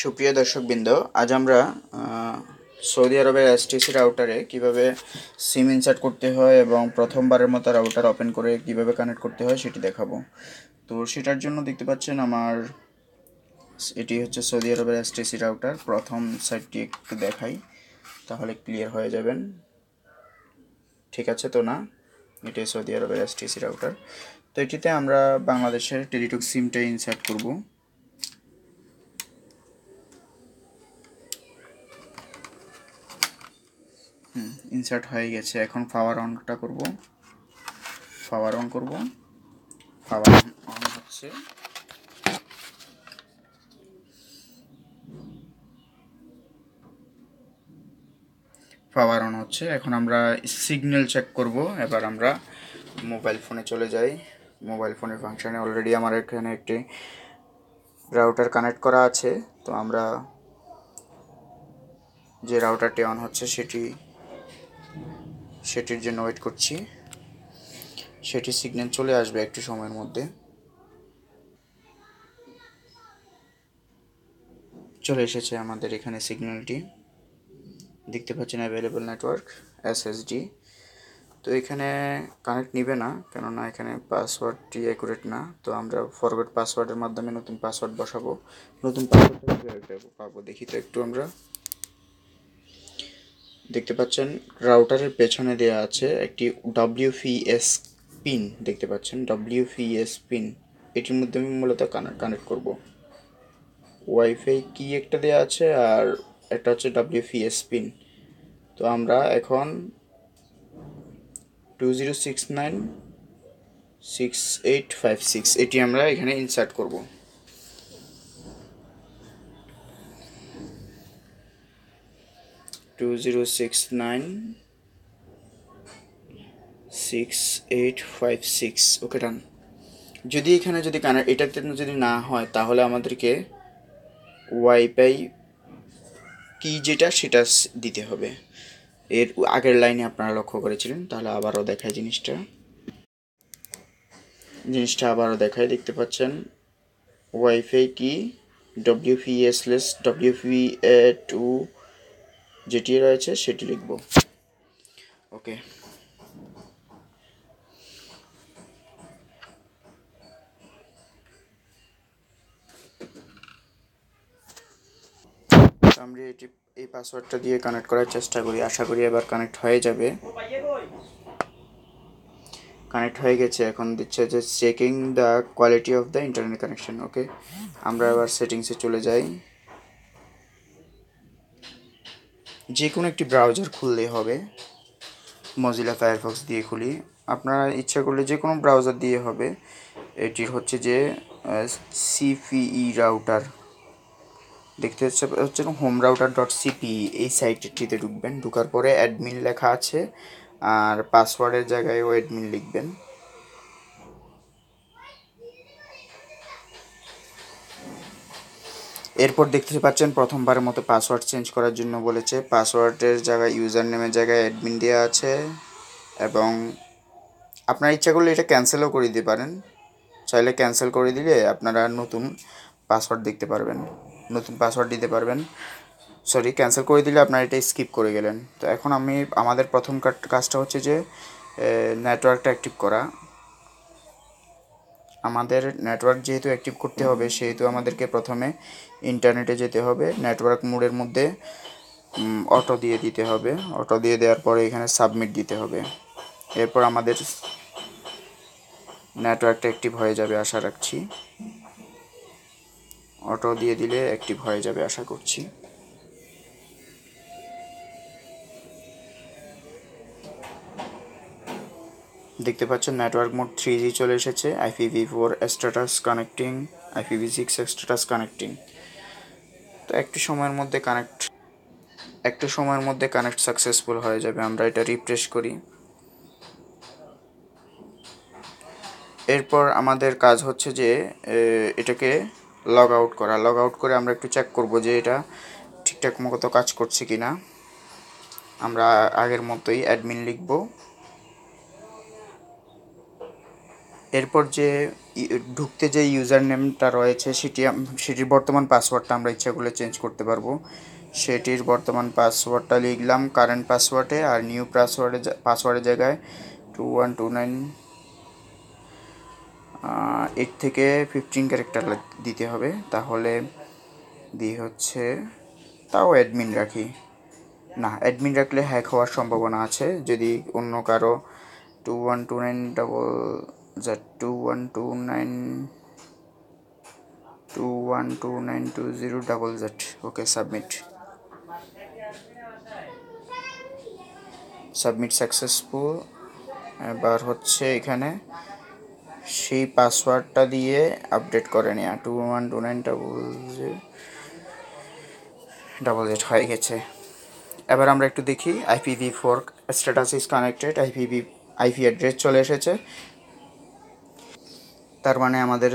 সুপ্রিয় দর্শকবৃন্দ আজ আমরা সৌদি আরবের এসটিসি রাউটারে কিভাবে সিম ইনসার্ট করতে হয় এবং প্রথমবারের মতো রাউটার ওপেন করে কিভাবে কানেক্ট করতে হয় সেটি দেখাবো তো সেটার জন্য দেখতে পাচ্ছেন আমার এটি হচ্ছে সৌদি আরবের এসটিসি রাউটার প্রথম সাইটটি একটু দেখাই তাহলে ক্লিয়ার হয়ে যাবেন ঠিক আছে তো না এটি সৌদি আরবের এসটিসি রাউটার তো এটিতে আমরা বাংলাদেশের টেলিটক সিমটা ইনসার্ট করবো ইনসার্ট হয়ে গেছে এখন পাওয়ার অনটা করব পাওয়ার অন করব পাওয়ার অন হচ্ছে পাওয়ার অন হচ্ছে এখন আমরা সিগন্যাল চেক করব এবার আমরা মোবাইল ফোনে চলে যাই মোবাইল ফোনের ফাংশানে অলরেডি আমার এখানে একটি রাউটার কানেক্ট করা আছে তো আমরা যে রাউটারটি অন হচ্ছে সেটি সেটির জন্য ওয়েট করছি সেটি সিগন্যাল চলে আসবে একটু সময়ের মধ্যে চলে এসেছে আমাদের এখানে সিগন্যালটি দেখতে পাচ্ছেন অ্যাভেলেবল নেটওয়ার্ক এসএসডি তো এখানে কানেক্ট নিবে না কেননা এখানে পাসওয়ার্ডটি অ্যাকুরেট না তো আমরা ফরওয়ার্ড পাসওয়ার্ডের মাধ্যমে নতুন পাসওয়ার্ড বসাবো নতুন পাসওয়ার্ডটা পাবো দেখি তো একটু আমরা দেখতে পাচ্ছেন রাউটারের পেছনে দেওয়া আছে একটি ডাব্লিউপিএস পিন দেখতে পাচ্ছেন ডাব্লিউপিএস পিন এটির মধ্যে আমি মূলত কানেক্ট করব ওয়াইফাই কি একটা দেওয়া আছে আর একটা হচ্ছে ডাব্লিউপিএস পিন তো আমরা এখন two zero six nine six eight five six এটি আমরা এখানে ইনসার্ট করবো two zero six nine six eight five six okay done যদি এখানে যদি কানেক্ট এটাতে যদি না হয় তাহলে আমাদেরকে ওয়াইফাই কি যেটা সেটা দিতে হবে এর আগের লাইনে আপনারা লক্ষ্য করেছিলেন তাহলে আবারও দেখায় জিনিসটা জিনিসটা আবারও দেখায় দেখতে পাচ্ছেন ওয়াইফাই কি W S W WP A two যেটি রয়েছে সেটি লিখব ওকে আমরা এটি এই পাসওয়ার্ডটা দিয়ে কানেক্ট করার চেষ্টা করি আশা করি এবার কানেক্ট হয়ে যাবে কানেক্ট হয়ে গেছে এখন দিচ্ছে যে checking the quality of the internet connection okay আমরা আবার সেটিংসে চলে যাই যে কোনো একটি ব্রাউজার খুললেই হবে মজিলা ফায়ারফক্স দিয়ে খুলি আপনারা ইচ্ছা করলে যে কোনো ব্রাউজার দিয়ে হবে এটির হচ্ছে যে সিপিই রাউটার e দেখতে হচ্ছে হোম রাউটার ডট সিপি এই সাইটটিতে ঢুকবেন ঢুকার পরে অ্যাডমিন লেখা আছে আর পাসওয়ার্ডের জায়গায়ও অ্যাডমিন লিখবেন এরপর দেখতে পাচ্ছেন প্রথমবারের মতো পাসওয়ার্ড চেঞ্জ করার জন্য বলেছে পাসওয়ার্ডের জায়গায় ইউজার নেমের জায়গায় অ্যাডমিন দেওয়া আছে এবং আপনার ইচ্ছা করলে এটা ক্যান্সেলও করে দিতে পারেন চাইলে ক্যান্সেল করে দিলে আপনারা নতুন পাসওয়ার্ড দেখতে পারবেন নতুন পাসওয়ার্ড দিতে পারবেন সরি ক্যান্সেল করে দিলে আপনারা এটা স্কিপ করে গেলেন তো এখন আমি আমাদের প্রথম কাজটা হচ্ছে যে নেটওয়ার্কটা অ্যাক্টিভ করা আমাদের নেটওয়ার্ক যেহেতু অ্যাক্টিভ করতে হবে সেহেতু আমাদেরকে প্রথমে ইন্টারনেটে যেতে হবে নেটওয়ার্ক মোডের মধ্যে অটো দিয়ে দিতে হবে অটো দিয়ে দেওয়ার পরে এখানে সাবমিট দিতে হবে এরপর আমাদের নেটওয়ার্কটা অ্যাক্টিভ হয়ে যাবে আশা রাখছি অটো দিয়ে দিলে অ্যাক্টিভ হয়ে যাবে আশা করছি দেখতে পাচ্ছেন নেটওয়ার্ক মোড থ্রি জি চলে এসেছে IPv four status connecting IPv six status connecting তো একটু সময়ের মধ্যে কানেক্ট একটু সময়ের মধ্যে কানেক্ট সাকসেসফুল হয়ে যাবে আমরা এটা রিফ্রেশ করি এরপর আমাদের কাজ হচ্ছে যে এটাকে লগ আউট করা লগ আউট করে আমরা একটু চেক করব যে এটা ঠিকঠাক মতো কাজ করছে কি না আমরা আগের মতোই অ্যাডমিন লিখবো এরপর যে ঢুকতে যে ইউজার নেমটা রয়েছে সেটি সেটির বর্তমান পাসওয়ার্ডটা আমরা ইচ্ছা করলে চেঞ্জ করতে পারবো সেটির বর্তমান পাসওয়ার্ডটা লিখলাম কারেন্ট পাসওয়ার্ডে আর নিউ পাসওয়ার্ডে পাসওয়ার্ডের জায়গায় two one two nine eight থেকে ফিফটিন ক্যারেক্টার দিতে হবে তাহলে দিয়ে হচ্ছে তাও অ্যাডমিন রাখি না অ্যাডমিন রাখলে হ্যাক হওয়ার সম্ভাবনা আছে যদি অন্য কারো two one two nine double যা two one two nine two one two nine two zero double Z okay submit submit successful এবার হচ্ছে এখানে সেই পাসওয়ার্ডটা দিয়ে আপডেট করে নেওয়া two one two nine double zero double Z হয়ে গেছে এবার আমরা একটু দেখি IPv four status is connected IPv IP address চলে এসেছে তার মানে আমাদের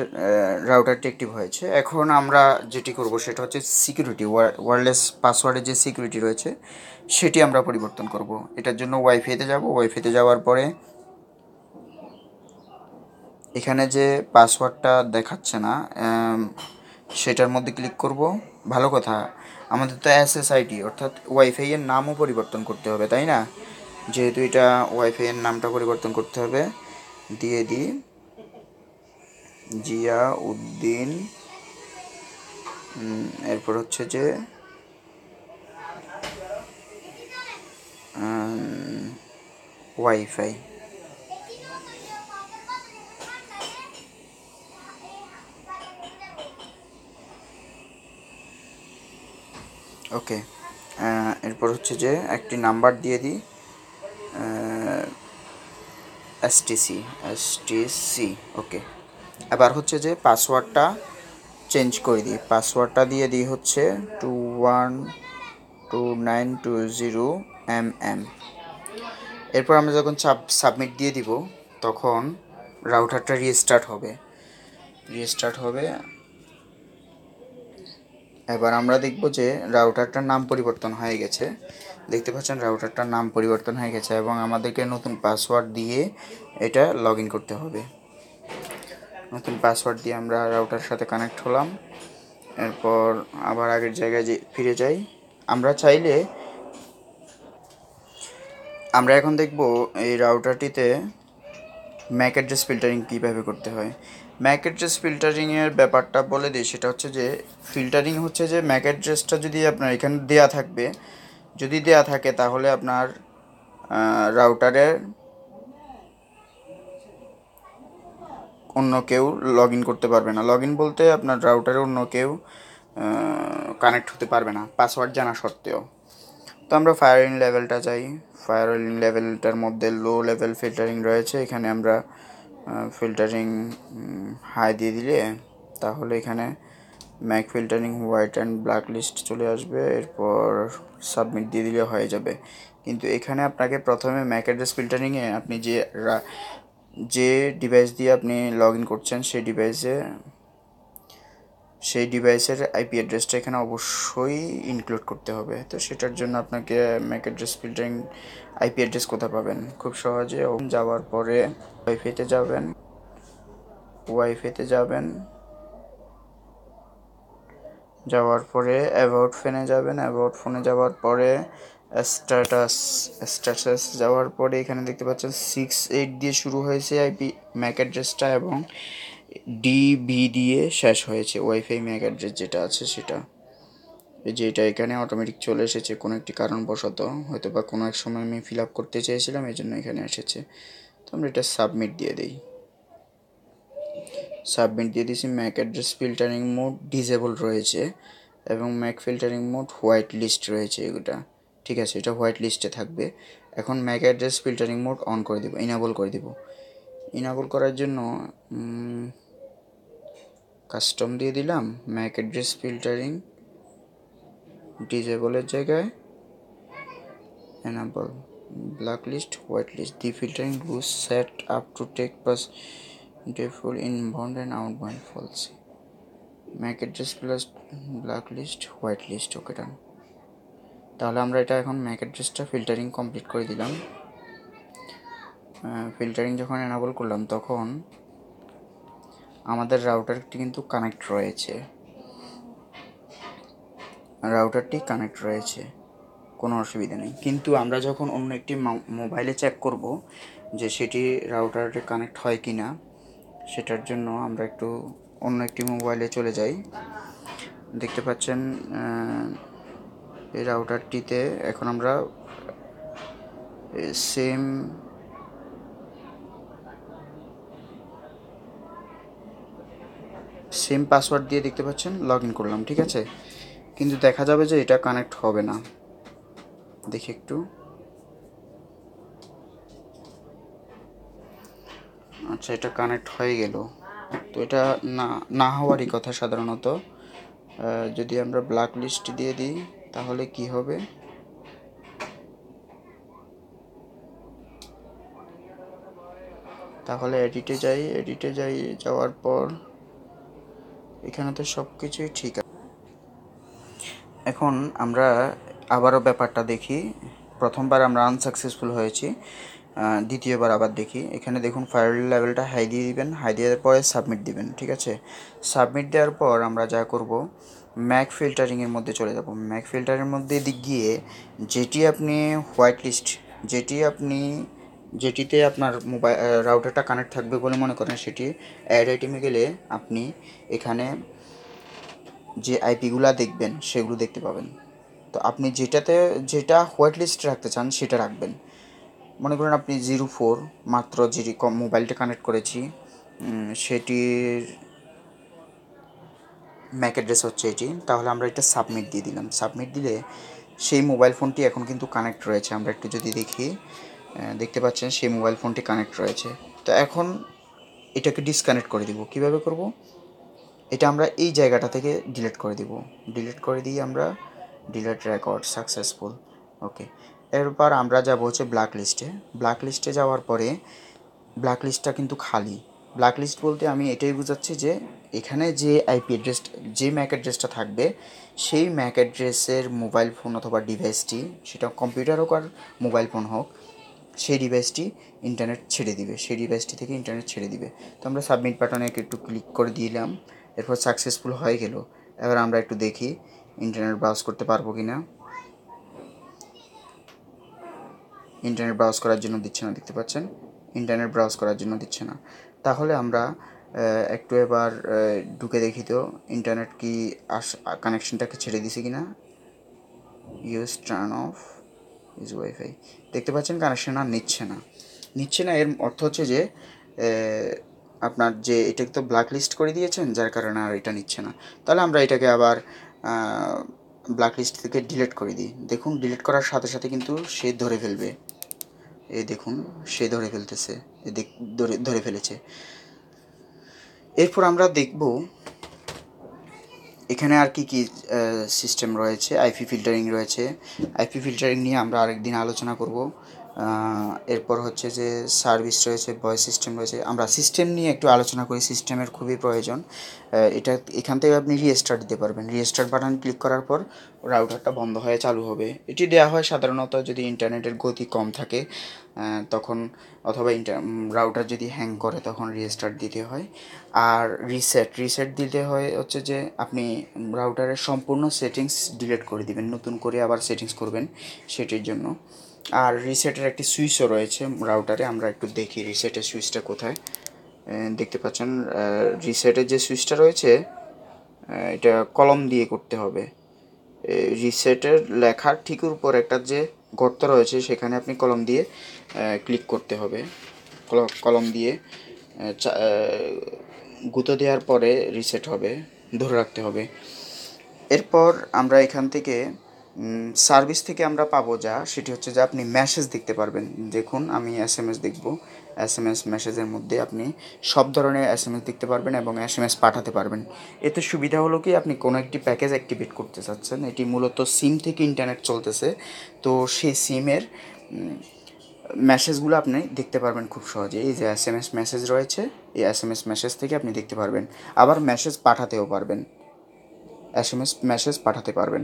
রাউটারটি অ্যাক্টিভ হয়েছে এখন আমরা যেটি করব সেটা হচ্ছে সিকিউরিটি ওয়ারলেস পাসওয়ার্ডের যে সিকিউরিটি রয়েছে সেটি আমরা পরিবর্তন করব এটার জন্য ওয়াইফাইতে যাব ওয়াইফাইতে যাওয়ার পরে এখানে যে পাসওয়ার্ডটা দেখাচ্ছে না সেটার মধ্যে ক্লিক করব ভালো কথা আমাদের তো এসএসআইটি অর্থাৎ ওয়াইফাইয়ের নামও পরিবর্তন করতে হবে তাই না যেহেতু এটা ওয়াইফাইয়ের নামটা পরিবর্তন করতে হবে দিয়ে দিই জিয়া উদ্দিন এরপর হচ্ছে যে ওয়াইফাই ওকে এরপর হচ্ছে যে একটি নাম্বার দিয়ে দিই এসটিসি এসটিসি ওকে এবার হচ্ছে যে পাসওয়ার্ডটা চেঞ্জ করে দিই পাসওয়ার্ডটা দিয়ে দিই হচ্ছে two one two nine two zero M M এরপর আমরা যখন সাব সাবমিট দিয়ে দিব তখন রাউটারটা রিস্টার্ট হবে রিস্টার্ট হবে এবার আমরা দেখব যে রাউটারটার নাম পরিবর্তন হয়ে গেছে দেখতে পাচ্ছেন রাউটারটার নাম পরিবর্তন হয়ে গেছে এবং আমাদেরকে নতুন পাসওয়ার্ড দিয়ে এটা লগ করতে হবে নতুন পাসওয়ার্ড দিয়ে আমরা রাউটার সাথে কানেক্ট হলাম এরপর আবার আগের জায়গায় যে ফিরে যাই আমরা চাইলে আমরা এখন দেখব এই রাউটারটিতে ম্যাক অ্যাড্রেস ফিল্টারিং কীভাবে করতে হয় ম্যাক অ্যাড্রেস ফিল্টারিংয়ের ব্যাপারটা বলে দিই সেটা হচ্ছে যে ফিল্টারিং হচ্ছে যে ম্যাক অ্যাড্রেসটা যদি আপনার এখানে দেয়া থাকবে যদি দেয়া থাকে তাহলে আপনার রাউটারের অন্য কেউ লগ ইন করতে পারবে না লগ ইন বলতে আপনার রাউটারে অন্য কেউ কানেক্ট হতে পারবে না পাসওয়ার্ড জানা সত্ত্বেও তো আমরা ফায়ারিং লেভেলটা চাই ফায়ারিং লেভেলটার মধ্যে লো লেভেল ফিল্টারিং রয়েছে এখানে আমরা ফিল্টারিং হাই দিয়ে দিলে তাহলে এখানে MAC filtering white and black list চলে আসবে এরপর সাবমিট দিয়ে দিলে হয়ে যাবে কিন্তু এখানে আপনাকে প্রথমে ম্যাক অ্যাড্রেস ফিল্টারিংয়ে আপনি যে যে ডিভাইস দিয়ে আপনি লগ ইন করছেন সেই ডিভাইসে সেই ডিভাইসের আইপি অ্যাড্রেসটা এখানে অবশ্যই ইনক্লুড করতে হবে তো সেটার জন্য আপনাকে MAC address filtering IP address কোথায় পাবেন খুব সহজে যাওয়ার পরে ওয়াইফাইতে যাবেন ওয়াইফাইতে যাবেন যাওয়ার পরে অ্যাভাউট ফোনে যাবেন অ্যাভাউট ফোনে যাওয়ার পরে স্ট্যাটাস স্ট্যাটাস যাওয়ার পরে এখানে দেখতে পাচ্ছেন সিক্স এইট দিয়ে শুরু হয়েছে আইপি ম্যাক অ্যাড্রেসটা এবং ডিবি দিয়ে শেষ হয়েছে ওয়াইফাই ম্যাক অ্যাড্রেস যেটা আছে সেটা এই যে এটা এখানে অটোমেটিক চলে এসেছে কোনো একটি কারণবশত হয়তো বা কোনো এক সময় আমি ফিল আপ করতে চেয়েছিলাম এই জন্য এখানে এসেছে তো আমরা এটা সাবমিট দিয়ে দিই সাবমিট দিয়ে দিয়েছি MAC address filtering mode disable রয়েছে এবং MAC filtering mode white list রয়েছে এগুটা ঠিক আছে এটা হোয়াইট লিস্টে থাকবে এখন MAC address filtering mode on করে দেবো ইনাবল করে দেবো ইনাবল করার জন্য কাস্টম দিয়ে দিলাম ম্যাক অ্যাড্রেস ফিল্টারিং ডিজেবলের জায়গায় enable black list white list the filtering rules set up to take plus default inbound and outbound policy MAC address plus black list white list okay done তাহলে আমরা এটা এখন Mac অ্যাড্রেসটা filtering complete করে দিলাম filtering যখন enable করলাম তখন আমাদের রাউটারটি কিন্তু কানেক্ট রয়েছে রাউটারটি কানেক্ট রয়েছে কোনো অসুবিধা নেই কিন্তু আমরা যখন অন্য একটি মোবাইলে চেক করব যে সেটি রাউটারে কানেক্ট হয় কি না সেটার জন্য আমরা একটু অন্য একটি মোবাইলে চলে যাই দেখতে পাচ্ছেন এই রাউটারটিতে এখন আমরা সেম সেম পাসওয়ার্ড দিয়ে দেখতে পাচ্ছেন লগ ইন করলাম ঠিক আছে কিন্তু দেখা যাবে যে এটা কানেক্ট হবে না দেখি একটু আচ্ছা এটা কানেক্ট হয়ে গেল তো এটা না না হওয়ারই কথা সাধারণত যদি আমরা ব্ল্যাক লিস্ট দিয়ে দিই তাহলে কি হবে তাহলে এডিটে যাই এডিটে যাই যাওয়ার পর এখানে তো সব কিছুই ঠিক আছে এখন আমরা আবারও ব্যাপারটা দেখি প্রথমবার আমরা আনসাকসেসফুল হয়েছি দ্বিতীয়বার আবার দেখি এখানে দেখুন ফাইল লেভেলটা হাই দিয়ে দিবেন হাই দেওয়ার পরে সাবমিট দিবেন ঠিক আছে সাবমিট দেওয়ার পর আমরা যা করব ম্যাক ফিল্টারিংয়ের মধ্যে চলে যাব ম্যাক ফিল্টারের মধ্যে গিয়ে যেটি আপনি হোয়াইট লিস্ট যেটি আপনি যেটিতে আপনার মোবাইল রাউটারটা কানেক্ট থাকবে বলে মনে করেন সেটি অ্যাড আইটেমে গেলে আপনি এখানে যে আইপিগুলো দেখবেন সেগুলো দেখতে পাবেন তো আপনি যেটাতে যেটা হোয়াইট লিস্ট রাখতে চান সেটা রাখবেন মনে করেন আপনি জিরো ফোর মাত্র যেটি মোবাইলটা কানেক্ট করেছি সেটির ম্যাক অ্যাড্রেস হচ্ছে এটি তাহলে আমরা এটা সাবমিট দিয়ে দিলাম সাবমিট দিলে সেই মোবাইল ফোনটি এখন কিন্তু কানেক্ট রয়েছে আমরা একটু যদি দেখি দেখতে পাচ্ছেন সেই মোবাইল ফোনটি কানেক্ট রয়েছে তো এখন এটাকে ডিসকানেক্ট করে দিব কিভাবে করব এটা আমরা এই জায়গাটা থেকে ডিলিট করে দিব ডিলিট করে দিয়ে আমরা ডিলিট রেকর্ড সাকসেসফুল ওকে এরপর আমরা যাব হচ্ছে ব্ল্যাক লিস্টে ব্ল্যাক লিস্টে যাওয়ার পরে ব্ল্যাক লিস্টটা কিন্তু খালি ব্ল্যাকলিস্ট বলতে আমি এটাই বোঝাচ্ছি যে এখানে যে আইপি অ্যাড্রেস যে ম্যাক অ্যাড্রেসটা থাকবে সেই ম্যাক অ্যাড্রেসের মোবাইল ফোন অথবা ডিভাইসটি সেটা কম্পিউটার হোক আর মোবাইল ফোন হোক সেই ডিভাইসটি ইন্টারনেট ছেড়ে দিবে সেই ডিভাইসটি থেকে ইন্টারনেট ছেড়ে দিবে তো আমরা সাবমিট বাটনে একটু ক্লিক করে দিলাম এরপর সাকসেসফুল হয়ে গেল এবার আমরা একটু দেখি ইন্টারনেট ব্রাউজ করতে পারবো কি না ইন্টারনেট ব্রাউজ করার জন্য দিচ্ছে না দেখতে পাচ্ছেন ইন্টারনেট ব্রাউজ করার জন্য দিচ্ছে না তাহলে আমরা একটু এবার ঢুকে দেখি তো ইন্টারনেট কি আস কানেকশানটাকে ছেড়ে দিছে কি না use turn off use WiFi দেখতে পাচ্ছেন কানেকশন আর নিচ্ছে না নিচ্ছে না এর অর্থ হচ্ছে যে আপনার যে এটাকে তো ব্ল্যাক লিস্ট করে দিয়েছেন যার কারণে আর এটা নিচ্ছে না তাহলে আমরা এটাকে আবার ব্ল্যাক লিস্ট থেকে ডিলিট করে দিই দেখুন ডিলিট করার সাথে সাথে কিন্তু সে ধরে ফেলবে এ দেখুন সে ধরে ফেলতেছে ধরে ধরে ফেলেছে এরপর আমরা দেখব এখানে আর কি কি সিস্টেম রয়েছে আইপি ফিল্টারিং রয়েছে আইপি ফিল্টারিং নিয়ে আমরা আরেকদিন আলোচনা করব এরপর হচ্ছে যে সার্ভিস রয়েছে ভয়েস সিস্টেম রয়েছে আমরা সিস্টেম নিয়ে একটু আলোচনা করি সিস্টেমের খুবই প্রয়োজন এটা এখান থেকে আপনি রিস্টার্ট দিতে পারবেন রিস্টার্ট বাটন ক্লিক করার পর রাউটারটা বন্ধ হয়ে চালু হবে এটি দেওয়া হয় সাধারণত যদি ইন্টারনেটের গতি কম থাকে তখন অথবা ইন্টার রাউটার যদি হ্যাং করে তখন রিস্টার্ট দিতে হয় আর রিসেট রিসেট দিতে হয় হচ্ছে যে আপনি রাউটারের সম্পূর্ণ সেটিংস ডিলিট করে দিবেন নতুন করে আবার সেটিংস করবেন সেটির জন্য আর রিসেটের একটি সুইচও রয়েছে রাউটারে আমরা একটু দেখি রিসেটের সুইচটা কোথায় দেখতে পাচ্ছেন রিসেটের যে সুইচটা রয়েছে এটা কলম দিয়ে করতে হবে রিসেটের লেখার ঠিক উপর একটা যে গর্ত রয়েছে সেখানে আপনি কলম দিয়ে ক্লিক করতে হবে কলম দিয়ে গুঁতো দেওয়ার পরে রিসেট হবে ধরে রাখতে হবে এরপর আমরা এখান থেকে সার্ভিস থেকে আমরা পাবো যা সেটি হচ্ছে যে আপনি মেসেজ দেখতে পারবেন দেখুন আমি এস এম এস দেখবো এস এম এস মেসেজের মধ্যে আপনি সব ধরনের এস এম এস দেখতে পারবেন এবং এস এম এস পাঠাতে পারবেন এতে সুবিধা হলো কি আপনি কোনো একটি প্যাকেজ অ্যাক্টিভেট করতে চাচ্ছেন এটি মূলত সিম থেকে ইন্টারনেট চলতেছে তো সেই সিমের মেসেজগুলো আপনি দেখতে পারবেন খুব সহজে এই যে এস এম এস মেসেজ রয়েছে এই এস এম এস মেসেজ থেকে আপনি দেখতে পারবেন আবার মেসেজ পাঠাতেও পারবেন এস এম এস মেসেজ পাঠাতে পারবেন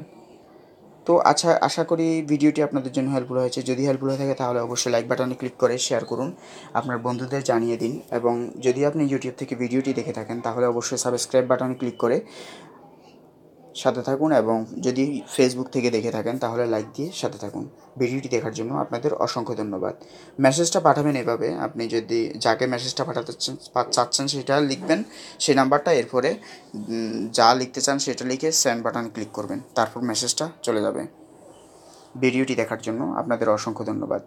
তো আচ্ছা আশা করি ভিডিওটি আপনাদের জন্য হেল্পফুল হয়েছে যদি হেল্পফুল হয়ে থাকে তাহলে অবশ্যই লাইক বাটনে ক্লিক করে শেয়ার করুন আপনার বন্ধুদের জানিয়ে দিন এবং যদি আপনি ইউটিউব থেকে ভিডিওটি দেখে থাকেন তাহলে অবশ্যই সাবস্ক্রাইব বাটনে ক্লিক করে সাথে থাকুন এবং যদি ফেসবুক থেকে দেখে থাকেন তাহলে লাইক দিয়ে সাথে থাকুন ভিডিওটি দেখার জন্য আপনাদের অসংখ্য ধন্যবাদ মেসেজটা পাঠাবেন এভাবে আপনি যদি যাকে মেসেজটা পাঠাতে চাচ্ছেন সেটা লিখবেন সেই নাম্বারটা এরপরে যা লিখতে চান সেটা লিখে সেন্ড বাটন ক্লিক করবেন তারপর মেসেজটা চলে যাবে ভিডিওটি দেখার জন্য আপনাদের অসংখ্য ধন্যবাদ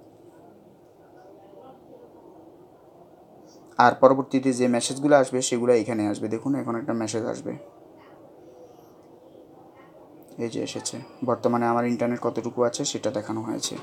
আর পরবর্তীতে যে মেসেজগুলো আসবে সেগুলো এখানে আসবে দেখুন এখন একটা মেসেজ আসবে এই যে এসেছে বর্তমানে আমার ইন্টারনেট কতটুকু আছে সেটা দেখানো হয়েছে